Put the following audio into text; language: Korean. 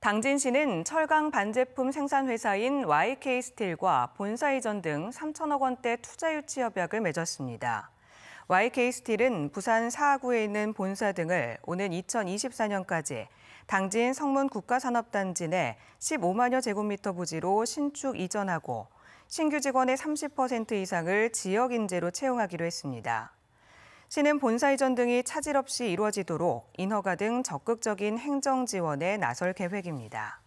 당진시는 철강 반제품 생산 회사인 YK스틸과 본사 이전 등 3천억 원대 투자 유치 협약을 맺었습니다. YK스틸은 부산 사하구에 있는 본사 등을 오는 2024년까지 당진 성문 국가산업단지 내 15만여 제곱미터 부지로 신축 이전하고 신규 직원의 30% 이상을 지역 인재로 채용하기로 했습니다. 시는 본사 이전 등이 차질 없이 이루어지도록 인허가 등 적극적인 행정 지원에 나설 계획입니다.